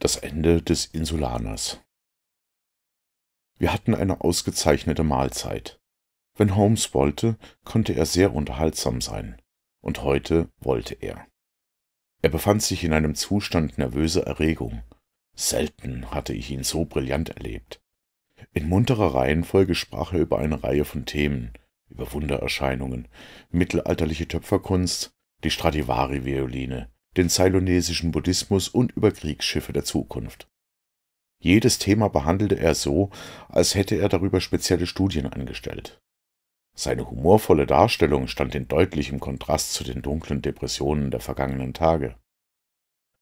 Das Ende des Insulaners. Wir hatten eine ausgezeichnete Mahlzeit. Wenn Holmes wollte, konnte er sehr unterhaltsam sein. Und heute wollte er. Er befand sich in einem Zustand nervöser Erregung. Selten hatte ich ihn so brillant erlebt. In munterer Reihenfolge sprach er über eine Reihe von Themen, über Wundererscheinungen, mittelalterliche Töpferkunst, die Stradivari-Violine, den zailonesischen Buddhismus und über Kriegsschiffe der Zukunft. Jedes Thema behandelte er so, als hätte er darüber spezielle Studien angestellt. Seine humorvolle Darstellung stand in deutlichem Kontrast zu den dunklen Depressionen der vergangenen Tage.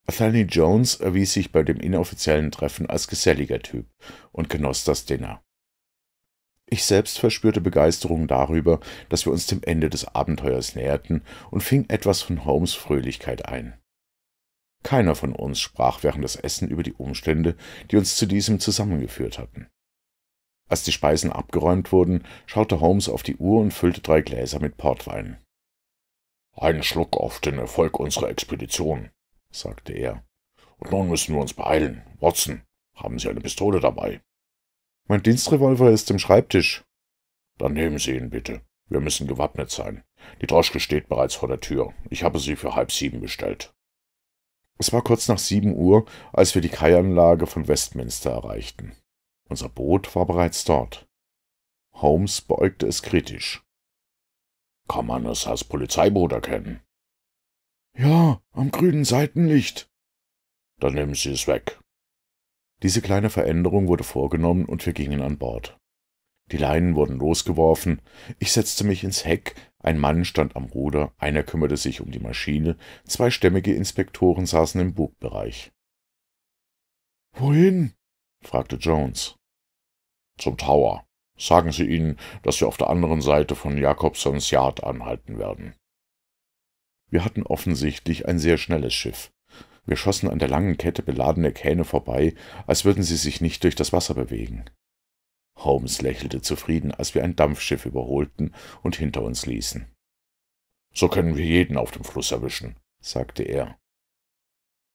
Athelney Jones erwies sich bei dem inoffiziellen Treffen als geselliger Typ und genoss das Dinner. Ich selbst verspürte Begeisterung darüber, dass wir uns dem Ende des Abenteuers näherten und fing etwas von Holmes Fröhlichkeit ein. Keiner von uns sprach während des Essen über die Umstände, die uns zu diesem zusammengeführt hatten. Als die Speisen abgeräumt wurden, schaute Holmes auf die Uhr und füllte drei Gläser mit Portwein. Ein Schluck auf den Erfolg unserer Expedition, sagte er. Und nun müssen wir uns beeilen. Watson, haben Sie eine Pistole dabei? Mein Dienstrevolver ist im Schreibtisch. Dann nehmen Sie ihn bitte. Wir müssen gewappnet sein. Die Droschke steht bereits vor der Tür. Ich habe sie für halb sieben bestellt. Es war kurz nach sieben Uhr, als wir die Kaianlage von Westminster erreichten. Unser Boot war bereits dort. Holmes beäugte es kritisch. Kann man es als Polizeiboot erkennen? Ja, am grünen Seitenlicht. Dann nehmen Sie es weg. Diese kleine Veränderung wurde vorgenommen und wir gingen an Bord. Die Leinen wurden losgeworfen, ich setzte mich ins Heck, ein Mann stand am Ruder, einer kümmerte sich um die Maschine, zwei stämmige Inspektoren saßen im Bugbereich. Wohin? fragte Jones. Zum Tower. Sagen Sie ihnen, dass wir auf der anderen Seite von Jakobsons Yard anhalten werden. Wir hatten offensichtlich ein sehr schnelles Schiff. Wir schossen an der langen Kette beladener Kähne vorbei, als würden sie sich nicht durch das Wasser bewegen. Holmes lächelte zufrieden, als wir ein Dampfschiff überholten und hinter uns ließen. So können wir jeden auf dem Fluss erwischen, sagte er.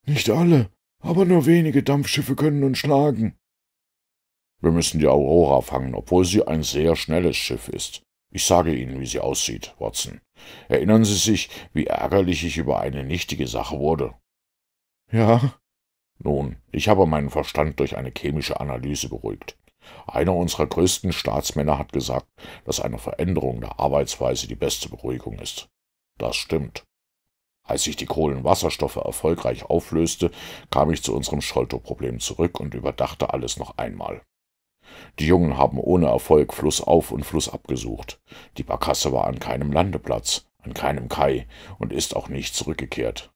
Nicht alle, aber nur wenige Dampfschiffe können uns schlagen. Wir müssen die Aurora fangen, obwohl sie ein sehr schnelles Schiff ist. Ich sage Ihnen, wie sie aussieht, Watson. Erinnern Sie sich, wie ärgerlich ich über eine nichtige Sache wurde? Ja. Nun, ich habe meinen Verstand durch eine chemische Analyse beruhigt. Einer unserer größten Staatsmänner hat gesagt, dass eine Veränderung der Arbeitsweise die beste Beruhigung ist. Das stimmt. Als ich die Kohlenwasserstoffe erfolgreich auflöste, kam ich zu unserem Scholto-Problem zurück und überdachte alles noch einmal. Die Jungen haben ohne Erfolg Fluss auf und Fluss abgesucht. Die Barkasse war an keinem Landeplatz, an keinem Kai und ist auch nicht zurückgekehrt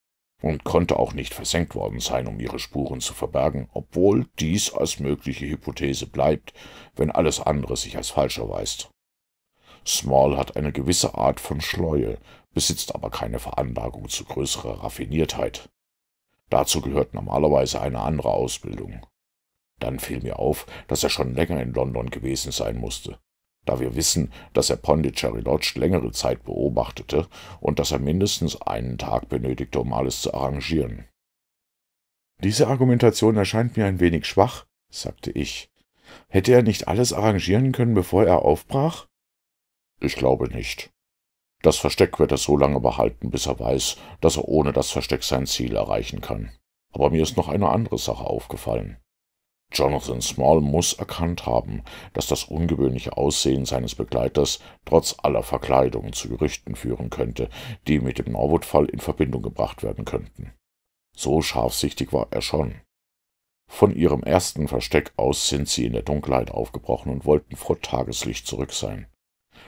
und konnte auch nicht versenkt worden sein, um ihre Spuren zu verbergen, obwohl dies als mögliche Hypothese bleibt, wenn alles andere sich als falsch erweist. Small hat eine gewisse Art von Schleue, besitzt aber keine Veranlagung zu größerer Raffiniertheit. Dazu gehört normalerweise eine andere Ausbildung. Dann fiel mir auf, dass er schon länger in London gewesen sein musste. Da wir wissen, dass er Pondicherry Lodge längere Zeit beobachtete und dass er mindestens einen Tag benötigte, um alles zu arrangieren. Diese Argumentation erscheint mir ein wenig schwach, sagte ich. Hätte er nicht alles arrangieren können, bevor er aufbrach? Ich glaube nicht. Das Versteck wird er so lange behalten, bis er weiß, dass er ohne das Versteck sein Ziel erreichen kann. Aber mir ist noch eine andere Sache aufgefallen. Jonathan Small muss erkannt haben, dass das ungewöhnliche Aussehen seines Begleiters trotz aller Verkleidung zu Gerüchten führen könnte, die mit dem Norwood-Fall in Verbindung gebracht werden könnten. So scharfsichtig war er schon. Von ihrem ersten Versteck aus sind sie in der Dunkelheit aufgebrochen und wollten vor Tageslicht zurück sein.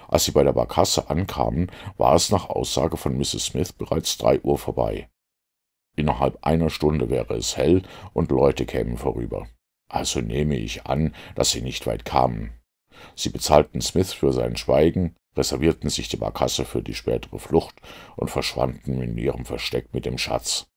Als sie bei der Barkasse ankamen, war es nach Aussage von Mrs. Smith bereits drei Uhr vorbei. Innerhalb einer Stunde wäre es hell und Leute kämen vorüber. Also nehme ich an, dass sie nicht weit kamen. Sie bezahlten Smith für sein Schweigen, reservierten sich die Barkasse für die spätere Flucht und verschwanden in ihrem Versteck mit dem Schatz.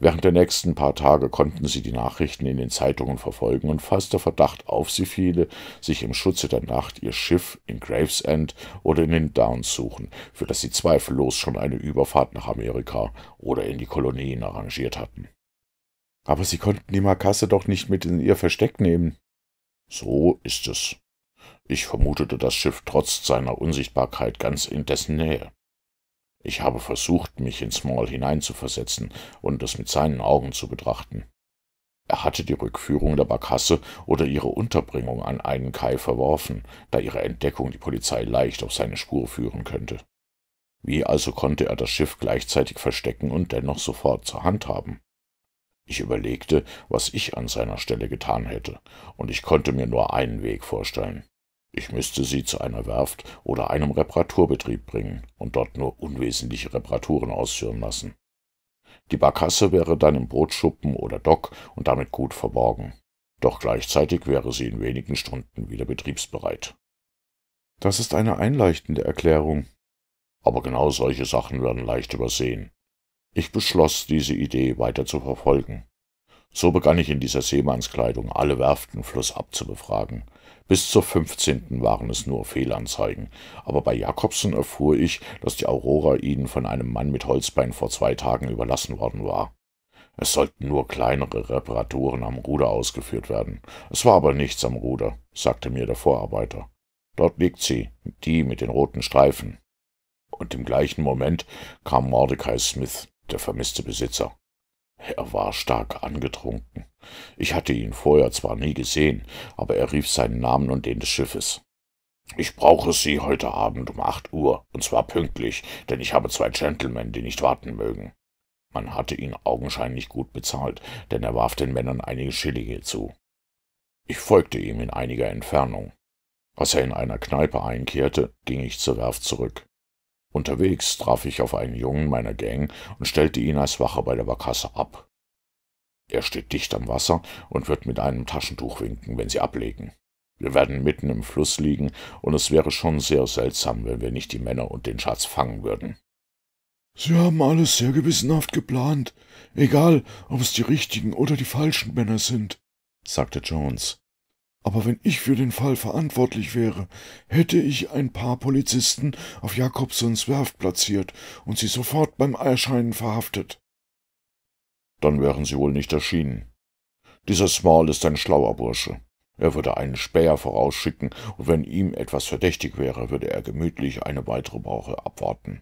Während der nächsten paar Tage konnten sie die Nachrichten in den Zeitungen verfolgen, und falls der Verdacht auf sie fiele, sich im Schutze der Nacht ihr Schiff in Gravesend oder in den Downs suchen, für das sie zweifellos schon eine Überfahrt nach Amerika oder in die Kolonien arrangiert hatten. Aber sie konnten die Markasse doch nicht mit in ihr Versteck nehmen. So ist es. Ich vermutete das Schiff trotz seiner Unsichtbarkeit ganz in dessen Nähe. Ich habe versucht, mich in Small hineinzuversetzen und es mit seinen Augen zu betrachten. Er hatte die Rückführung der Barkasse oder ihre Unterbringung an einen Kai verworfen, da ihre Entdeckung die Polizei leicht auf seine Spur führen könnte. Wie also konnte er das Schiff gleichzeitig verstecken und dennoch sofort zur Hand haben? Ich überlegte, was ich an seiner Stelle getan hätte, und ich konnte mir nur einen Weg vorstellen. Ich müsste sie zu einer Werft oder einem Reparaturbetrieb bringen und dort nur unwesentliche Reparaturen ausführen lassen. Die Barkasse wäre dann im Bootschuppen oder Dock und damit gut verborgen. Doch gleichzeitig wäre sie in wenigen Stunden wieder betriebsbereit. Das ist eine einleuchtende Erklärung. Aber genau solche Sachen werden leicht übersehen. Ich beschloss, diese Idee weiter zu verfolgen. So begann ich in dieser Seemannskleidung alle Werften flussab zu befragen. Bis zur 15. waren es nur Fehlanzeigen, aber bei Jakobsen erfuhr ich, dass die Aurora ihnen von einem Mann mit Holzbein vor zwei Tagen überlassen worden war. Es sollten nur kleinere Reparaturen am Ruder ausgeführt werden. Es war aber nichts am Ruder, sagte mir der Vorarbeiter. Dort liegt sie, die mit den roten Streifen. Und im gleichen Moment kam Mordecai Smith der vermisste Besitzer. Er war stark angetrunken. Ich hatte ihn vorher zwar nie gesehen, aber er rief seinen Namen und den des Schiffes. Ich brauche Sie heute Abend um acht Uhr, und zwar pünktlich, denn ich habe zwei Gentlemen, die nicht warten mögen. Man hatte ihn augenscheinlich gut bezahlt, denn er warf den Männern einige Schillinge zu. Ich folgte ihm in einiger Entfernung. Als er in einer Kneipe einkehrte, ging ich zur Werft zurück. Unterwegs traf ich auf einen Jungen meiner Gang und stellte ihn als Wache bei der Barkasse ab. Er steht dicht am Wasser und wird mit einem Taschentuch winken, wenn sie ablegen. Wir werden mitten im Fluss liegen, und es wäre schon sehr seltsam, wenn wir nicht die Männer und den Schatz fangen würden. Sie haben alles sehr gewissenhaft geplant, egal ob es die richtigen oder die falschen Männer sind, sagte Jones aber wenn ich für den Fall verantwortlich wäre, hätte ich ein paar Polizisten auf Jakobsons Werft platziert und sie sofort beim Erscheinen verhaftet. Dann wären sie wohl nicht erschienen. Dieser Small ist ein schlauer Bursche. Er würde einen Späher vorausschicken, und wenn ihm etwas verdächtig wäre, würde er gemütlich eine weitere Woche abwarten.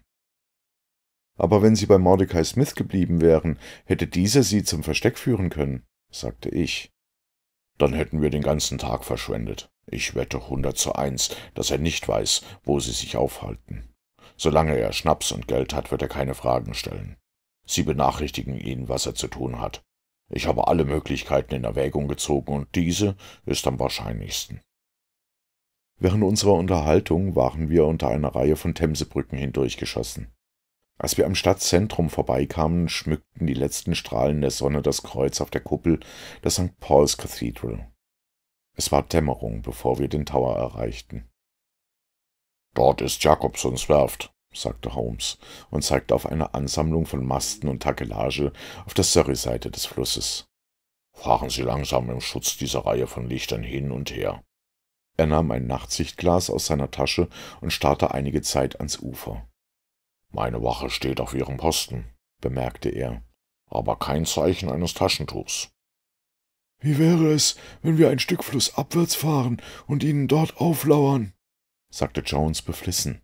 Aber wenn sie bei Mordecai Smith geblieben wären, hätte dieser sie zum Versteck führen können, sagte ich. Dann hätten wir den ganzen Tag verschwendet. Ich wette hundert zu eins, dass er nicht weiß, wo sie sich aufhalten. Solange er Schnaps und Geld hat, wird er keine Fragen stellen. Sie benachrichtigen ihn, was er zu tun hat. Ich habe alle Möglichkeiten in Erwägung gezogen, und diese ist am wahrscheinlichsten. Während unserer Unterhaltung waren wir unter einer Reihe von Themsebrücken hindurchgeschossen. Als wir am Stadtzentrum vorbeikamen, schmückten die letzten Strahlen der Sonne das Kreuz auf der Kuppel der St. Paul's Cathedral. Es war Dämmerung, bevor wir den Tower erreichten. Dort ist Jakobsons Werft, sagte Holmes und zeigte auf eine Ansammlung von Masten und Takelage auf der Surrey-Seite des Flusses. Fahren Sie langsam im Schutz dieser Reihe von Lichtern hin und her. Er nahm ein Nachtsichtglas aus seiner Tasche und starrte einige Zeit ans Ufer. Meine Wache steht auf ihrem Posten, bemerkte er, aber kein Zeichen eines Taschentuchs. Wie wäre es, wenn wir ein Stück Fluss abwärts fahren und ihnen dort auflauern? sagte Jones beflissen.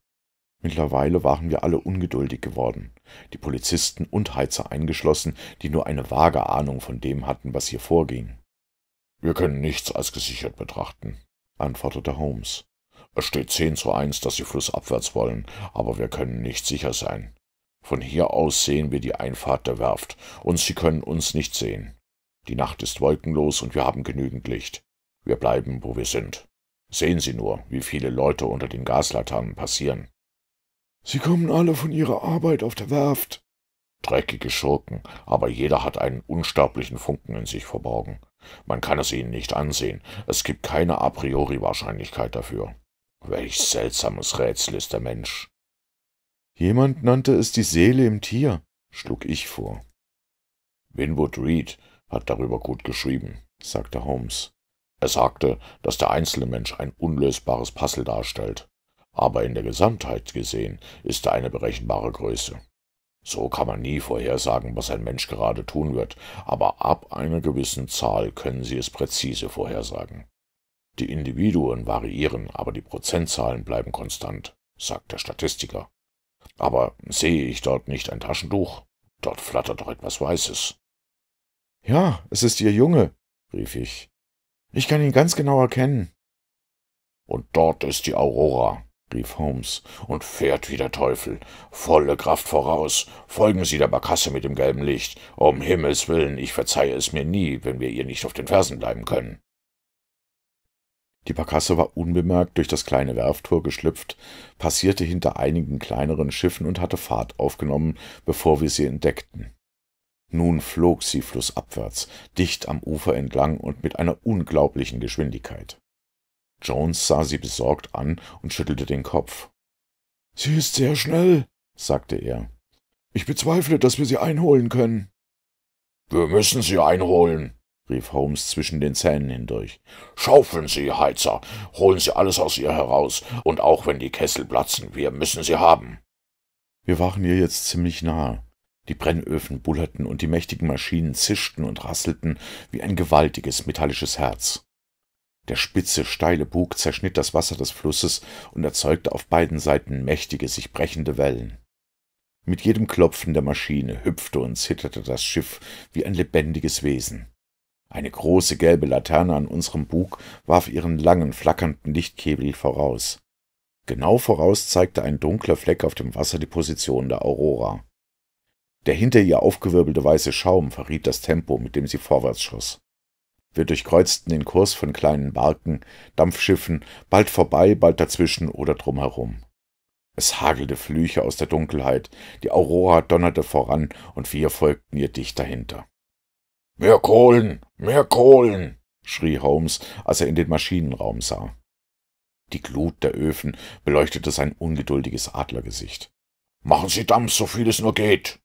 Mittlerweile waren wir alle ungeduldig geworden, die Polizisten und Heizer eingeschlossen, die nur eine vage Ahnung von dem hatten, was hier vorging. Wir können nichts als gesichert betrachten, antwortete Holmes. Es steht 10 zu 1, dass sie flussabwärts wollen, aber wir können nicht sicher sein. Von hier aus sehen wir die Einfahrt der Werft, und sie können uns nicht sehen. Die Nacht ist wolkenlos und wir haben genügend Licht. Wir bleiben, wo wir sind. Sehen Sie nur, wie viele Leute unter den Gaslaternen passieren. Sie kommen alle von ihrer Arbeit auf der Werft. Dreckige Schurken, aber jeder hat einen unsterblichen Funken in sich verborgen. Man kann es ihnen nicht ansehen, es gibt keine a priori Wahrscheinlichkeit dafür. Welch seltsames Rätsel ist der Mensch. Jemand nannte es die Seele im Tier, schlug ich vor. Winwood Reed hat darüber gut geschrieben, sagte Holmes. Er sagte, dass der einzelne Mensch ein unlösbares Puzzle darstellt, aber in der Gesamtheit gesehen ist er eine berechenbare Größe. So kann man nie vorhersagen, was ein Mensch gerade tun wird, aber ab einer gewissen Zahl können Sie es präzise vorhersagen. Die Individuen variieren, aber die Prozentzahlen bleiben konstant, sagt der Statistiker. Aber sehe ich dort nicht ein Taschentuch? Dort flattert doch etwas Weißes. Ja, es ist Ihr Junge, rief ich. Ich kann ihn ganz genau erkennen. Und dort ist die Aurora, rief Holmes, und fährt wie der Teufel. Volle Kraft voraus. Folgen Sie der Barkasse mit dem gelben Licht. Um Himmels willen, ich verzeihe es mir nie, wenn wir ihr nicht auf den Fersen bleiben können. Die Barkasse war unbemerkt durch das kleine Werftor geschlüpft, passierte hinter einigen kleineren Schiffen und hatte Fahrt aufgenommen, bevor wir sie entdeckten. Nun flog sie flussabwärts, dicht am Ufer entlang und mit einer unglaublichen Geschwindigkeit. Jones sah sie besorgt an und schüttelte den Kopf. Sie ist sehr schnell, sagte er. Ich bezweifle, dass wir sie einholen können. Wir müssen sie einholen, rief Holmes zwischen den Zähnen hindurch. Schaufeln Sie, Heizer, holen Sie alles aus ihr heraus, und auch wenn die Kessel platzen, wir müssen sie haben. Wir waren ihr jetzt ziemlich nahe. Die Brennöfen bullerten und die mächtigen Maschinen zischten und rasselten wie ein gewaltiges metallisches Herz. Der spitze, steile Bug zerschnitt das Wasser des Flusses und erzeugte auf beiden Seiten mächtige, sich brechende Wellen. Mit jedem Klopfen der Maschine hüpfte und zitterte das Schiff wie ein lebendiges Wesen. Eine große gelbe Laterne an unserem Bug warf ihren langen, flackernden Lichtkebel voraus. Genau voraus zeigte ein dunkler Fleck auf dem Wasser die Position der Aurora. Der hinter ihr aufgewirbelte weiße Schaum verriet das Tempo, mit dem sie vorwärts schoss. Wir durchkreuzten den Kurs von kleinen Barken, Dampfschiffen, bald vorbei, bald dazwischen oder drumherum. Es hagelte Flüche aus der Dunkelheit, die Aurora donnerte voran und wir folgten ihr dicht dahinter. Mehr Kohlen, mehr Kohlen, schrie Holmes, als er in den Maschinenraum sah. Die Glut der Öfen beleuchtete sein ungeduldiges Adlergesicht. Machen Sie Dampf, so viel es nur geht.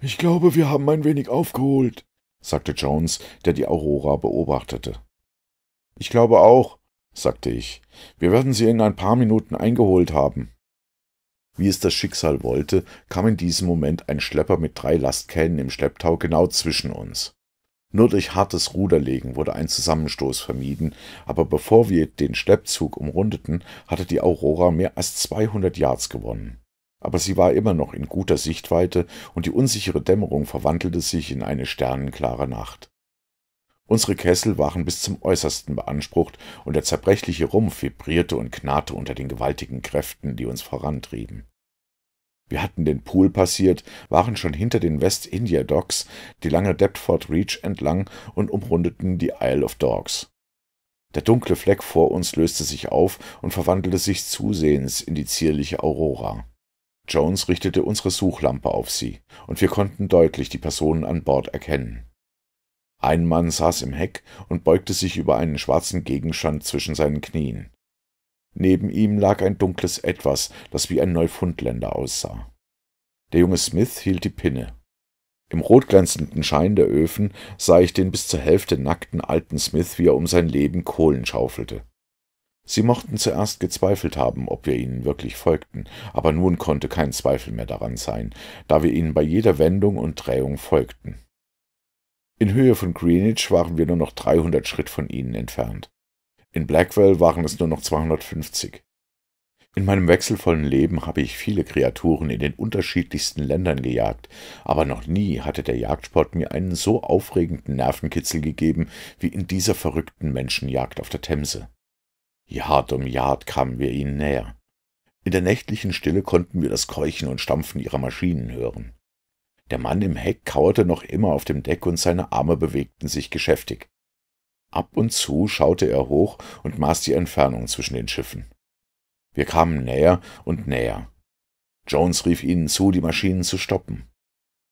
Ich glaube, wir haben ein wenig aufgeholt, sagte Jones, der die Aurora beobachtete. Ich glaube auch, sagte ich. Wir werden sie in ein paar Minuten eingeholt haben. Wie es das Schicksal wollte, kam in diesem Moment ein Schlepper mit drei Lastkähnen im Schlepptau genau zwischen uns. Nur durch hartes Ruderlegen wurde ein Zusammenstoß vermieden, aber bevor wir den Schleppzug umrundeten, hatte die Aurora mehr als 200 Yards gewonnen. Aber sie war immer noch in guter Sichtweite und die unsichere Dämmerung verwandelte sich in eine sternenklare Nacht. Unsere Kessel waren bis zum Äußersten beansprucht, und der zerbrechliche Rumpf vibrierte und knarrte unter den gewaltigen Kräften, die uns vorantrieben. Wir hatten den Pool passiert, waren schon hinter den West India Docks, die lange Deptford Reach entlang und umrundeten die Isle of Dogs. Der dunkle Fleck vor uns löste sich auf und verwandelte sich zusehends in die zierliche Aurora. Jones richtete unsere Suchlampe auf sie, und wir konnten deutlich die Personen an Bord erkennen. Ein Mann saß im Heck und beugte sich über einen schwarzen Gegenstand zwischen seinen Knien. Neben ihm lag ein dunkles Etwas, das wie ein Neufundländer aussah. Der junge Smith hielt die Pinne. Im rotglänzenden Schein der Öfen sah ich den bis zur Hälfte nackten alten Smith, wie er um sein Leben Kohlen schaufelte. Sie mochten zuerst gezweifelt haben, ob wir ihnen wirklich folgten, aber nun konnte kein Zweifel mehr daran sein, da wir ihnen bei jeder Wendung und Drehung folgten. In Höhe von Greenwich waren wir nur noch 300 Schritt von ihnen entfernt. In Blackwell waren es nur noch 250. In meinem wechselvollen Leben habe ich viele Kreaturen in den unterschiedlichsten Ländern gejagt, aber noch nie hatte der Jagdsport mir einen so aufregenden Nervenkitzel gegeben wie in dieser verrückten Menschenjagd auf der Themse. Jahr um Jahr kamen wir ihnen näher. In der nächtlichen Stille konnten wir das Keuchen und Stampfen ihrer Maschinen hören. Der Mann im Heck kauerte noch immer auf dem Deck und seine Arme bewegten sich geschäftig. Ab und zu schaute er hoch und maß die Entfernung zwischen den Schiffen. Wir kamen näher und näher. Jones rief ihnen zu, die Maschinen zu stoppen.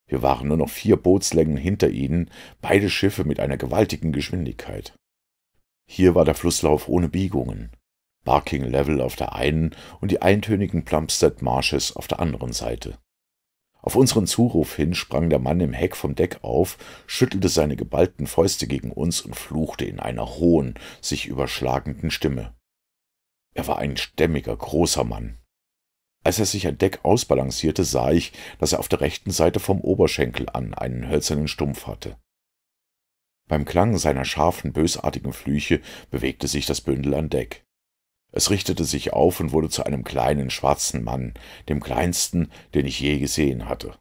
Wir waren nur noch vier Bootslängen hinter ihnen, beide Schiffe mit einer gewaltigen Geschwindigkeit. Hier war der Flusslauf ohne Biegungen. Barking Level auf der einen und die eintönigen Plumstead Marshes auf der anderen Seite. Auf unseren Zuruf hin sprang der Mann im Heck vom Deck auf, schüttelte seine geballten Fäuste gegen uns und fluchte in einer hohen, sich überschlagenden Stimme. Er war ein stämmiger, großer Mann. Als er sich an Deck ausbalancierte, sah ich, dass er auf der rechten Seite vom Oberschenkel an einen hölzernen Stumpf hatte. Beim Klang seiner scharfen, bösartigen Flüche bewegte sich das Bündel an Deck. Es richtete sich auf und wurde zu einem kleinen schwarzen Mann, dem kleinsten, den ich je gesehen hatte.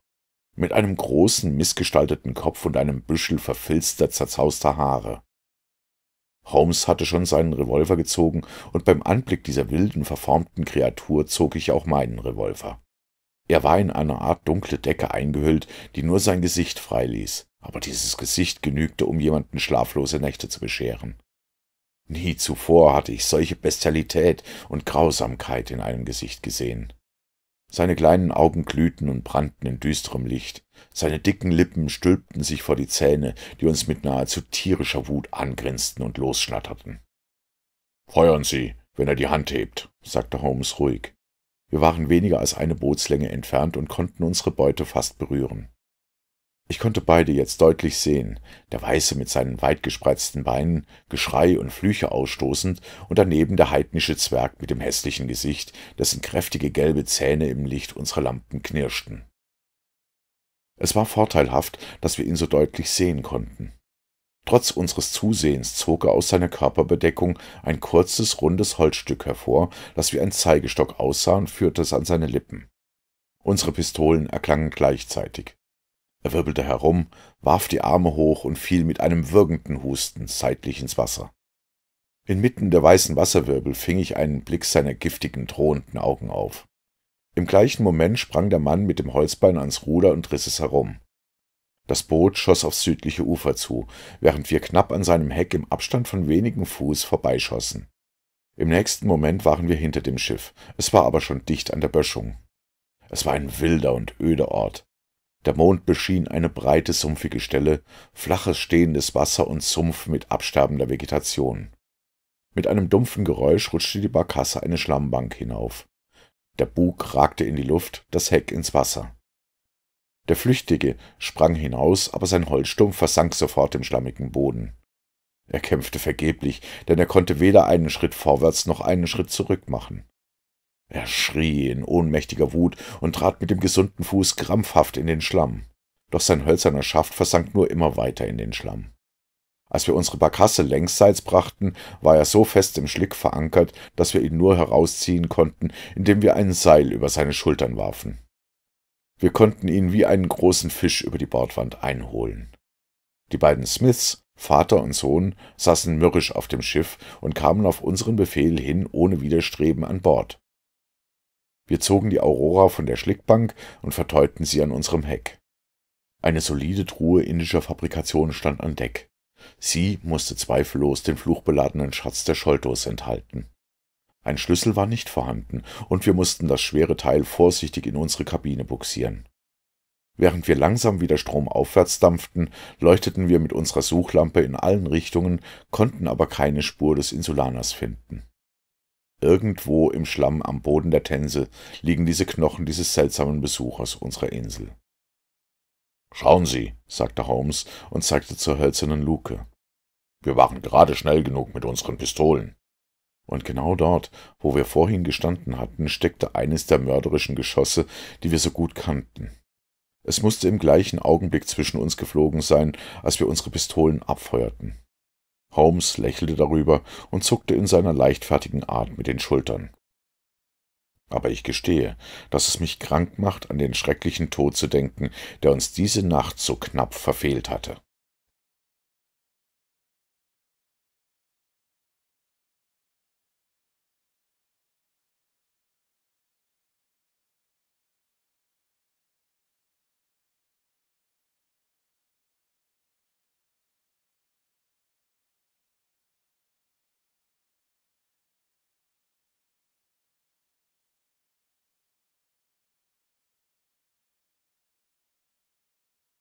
Mit einem großen, missgestalteten Kopf und einem Büschel verfilzter, zerzauster Haare. Holmes hatte schon seinen Revolver gezogen, und beim Anblick dieser wilden, verformten Kreatur zog ich auch meinen Revolver. Er war in eine Art dunkle Decke eingehüllt, die nur sein Gesicht freiließ, aber dieses Gesicht genügte, um jemanden schlaflose Nächte zu bescheren. Nie zuvor hatte ich solche Bestialität und Grausamkeit in einem Gesicht gesehen. Seine kleinen Augen glühten und brannten in düsterem Licht, seine dicken Lippen stülpten sich vor die Zähne, die uns mit nahezu tierischer Wut angrinsten und losschnatterten. Feuern Sie, wenn er die Hand hebt, sagte Holmes ruhig. Wir waren weniger als eine Bootslänge entfernt und konnten unsere Beute fast berühren. Ich konnte beide jetzt deutlich sehen, der Weiße mit seinen weitgespreizten Beinen, Geschrei und Flüche ausstoßend, und daneben der heidnische Zwerg mit dem hässlichen Gesicht, dessen kräftige gelbe Zähne im Licht unserer Lampen knirschten. Es war vorteilhaft, dass wir ihn so deutlich sehen konnten. Trotz unseres Zusehens zog er aus seiner Körperbedeckung ein kurzes, rundes Holzstück hervor, das wie ein Zeigestock aussah und führte es an seine Lippen. Unsere Pistolen erklangen gleichzeitig. Er wirbelte herum, warf die Arme hoch und fiel mit einem würgenden Husten seitlich ins Wasser. Inmitten der weißen Wasserwirbel fing ich einen Blick seiner giftigen, drohenden Augen auf. Im gleichen Moment sprang der Mann mit dem Holzbein ans Ruder und riss es herum. Das Boot schoss aufs südliche Ufer zu, während wir knapp an seinem Heck im Abstand von wenigen Fuß vorbeischossen. Im nächsten Moment waren wir hinter dem Schiff, es war aber schon dicht an der Böschung. Es war ein wilder und öder Ort. Der Mond beschien eine breite, sumpfige Stelle, flaches stehendes Wasser und Sumpf mit absterbender Vegetation. Mit einem dumpfen Geräusch rutschte die Barkasse eine Schlammbank hinauf. Der Bug ragte in die Luft, das Heck ins Wasser. Der Flüchtige sprang hinaus, aber sein Holzstumpf versank sofort im schlammigen Boden. Er kämpfte vergeblich, denn er konnte weder einen Schritt vorwärts noch einen Schritt zurück machen. Er schrie in ohnmächtiger Wut und trat mit dem gesunden Fuß krampfhaft in den Schlamm. Doch sein hölzerner Schaft versank nur immer weiter in den Schlamm. Als wir unsere Barkasse längsseits brachten, war er so fest im Schlick verankert, dass wir ihn nur herausziehen konnten, indem wir ein Seil über seine Schultern warfen. Wir konnten ihn wie einen großen Fisch über die Bordwand einholen. Die beiden Smiths, Vater und Sohn, saßen mürrisch auf dem Schiff und kamen auf unseren Befehl hin ohne Widerstreben an Bord. Wir zogen die Aurora von der Schlickbank und verteuten sie an unserem Heck. Eine solide Truhe indischer Fabrikation stand an Deck. Sie musste zweifellos den fluchbeladenen Schatz der Scholtos enthalten. Ein Schlüssel war nicht vorhanden, und wir mussten das schwere Teil vorsichtig in unsere Kabine buxieren. Während wir langsam wieder stromaufwärts dampften, leuchteten wir mit unserer Suchlampe in allen Richtungen, konnten aber keine Spur des Insulaners finden. Irgendwo im Schlamm am Boden der Tänze liegen diese Knochen dieses seltsamen Besuchers unserer Insel. Schauen Sie, sagte Holmes und zeigte zur hölzernen Luke. Wir waren gerade schnell genug mit unseren Pistolen. Und genau dort, wo wir vorhin gestanden hatten, steckte eines der mörderischen Geschosse, die wir so gut kannten. Es musste im gleichen Augenblick zwischen uns geflogen sein, als wir unsere Pistolen abfeuerten. Holmes lächelte darüber und zuckte in seiner leichtfertigen Art mit den Schultern. Aber ich gestehe, dass es mich krank macht, an den schrecklichen Tod zu denken, der uns diese Nacht so knapp verfehlt hatte.